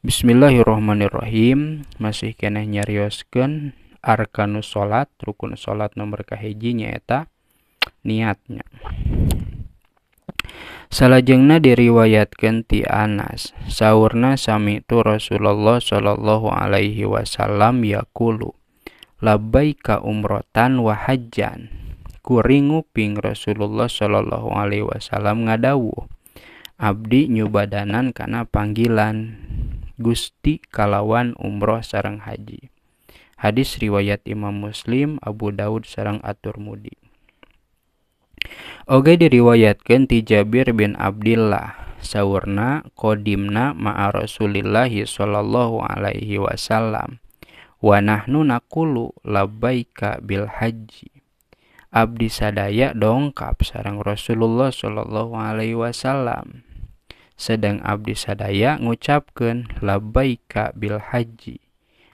Bismillahirrahmanirrahim masih kena nyariosken arkanus salat rukun salat nomor kahiji nyaeta niatnya salajengna diriwayatkan ti Anas saurna sami itu Rasulullah Shallallahu Alaihi Wasallam yakulu labaika umrotan wahajan kuringu ping Rasulullah Shallallahu Alaihi Wasallam ngadawu Abdi nyubadanan karena panggilan Gusti kalawan umroh sarang haji hadis riwayat Imam Muslim Abu Daud sarang Atur Mudi. Oke diriwayatkan ti Jabir bin Abdullah sawurna kodimna ma'a Rasulillahi sallallahu alaihi wasallam wa nahnu nakulu labbaika bil haji abdi sadaya dongkap sarang Rasulullah sallallahu Alaihi Wasallam sedang abdi sadaya ngucapkan labaika bil haji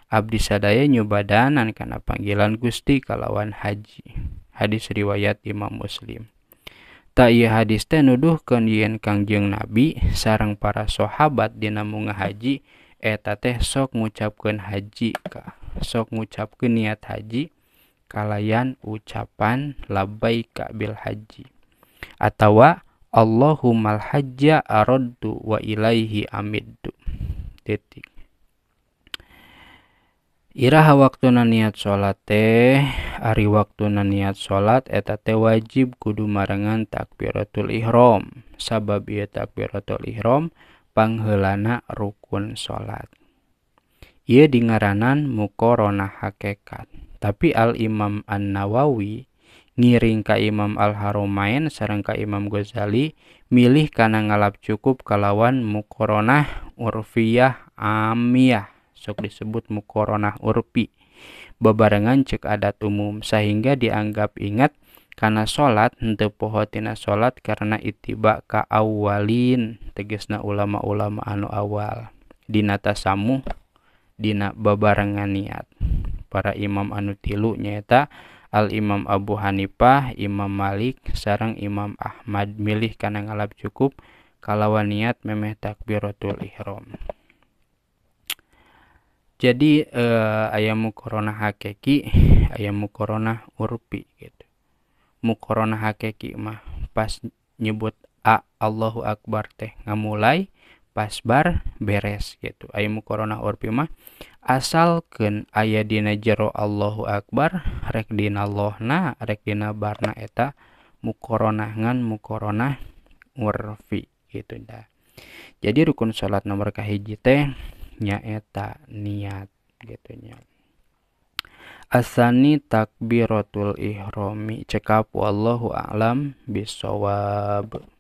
abdi sadaya nyubadanan karena panggilan Gusti kalawan haji hadis riwayat Imam Muslim tak iya hadis teh nuduhkan yen kangjeng nabi sarang para sahabat dinamunga haji eta teh sok ngucapkan haji ka sok ngucapkan niat haji kalayan ucapan labaika bil haji atawa Allahumal hajja araddu wa ilaihi amiddu. Titik. Iraha waktu niat solat teh ari waktu niat solat eta teh wajib kudu marangan takbiratul ihram sabab ieu takbiratul ihram pangheulana rukun salat Ia dingaranan mukorona hakikat. tapi al Imam An-Nawawi ngiring ka Imam Al-Harumain sareng ka Imam Ghazali milih kana ngalap cukup kalawan mukoronah urfiyah amiyah sok disebut mukoronah urfi bebarengan cek adat umum sehingga dianggap ingat karena salat henteu poho tina salat karena ittiba ka awalin tegesna ulama-ulama anu awal dina tasamu dina bebarengan niat para imam anu tilu nyaeta Al Imam Abu Hanifah, Imam Malik, sarang Imam Ahmad milih karena ngalap cukup kalawan niat memeh takbiratul ihram. Jadi eh, ayam mukorona hakeki, ayam mukorona urpi gitu. Mukorona hakeki mah pas nyebut a Allahu Akbar teh ngamulai pasbar beres gitu ay mukorona urpi mah asalkeun aya dina jero Allahu akbar rek dina lohna rek dina barna eta mukorona ngan mukorona urfi gitu nda. jadi rukun salat nomor kahiji teh nyaeta niat gitu nya asani takbiratul ihrami cekap wallahu a'lam bisawab